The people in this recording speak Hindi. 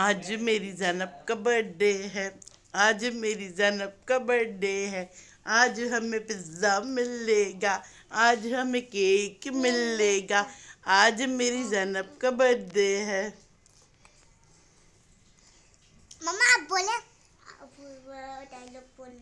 आज मेरी जैनब का बर्थडे है आज मेरी जनब का बर्थडे है आज हमें पिज्ज़ा मिलेगा आज हमें केक मिलेगा आज मेरी जनब का बर्थडे है मम्मा आप बोले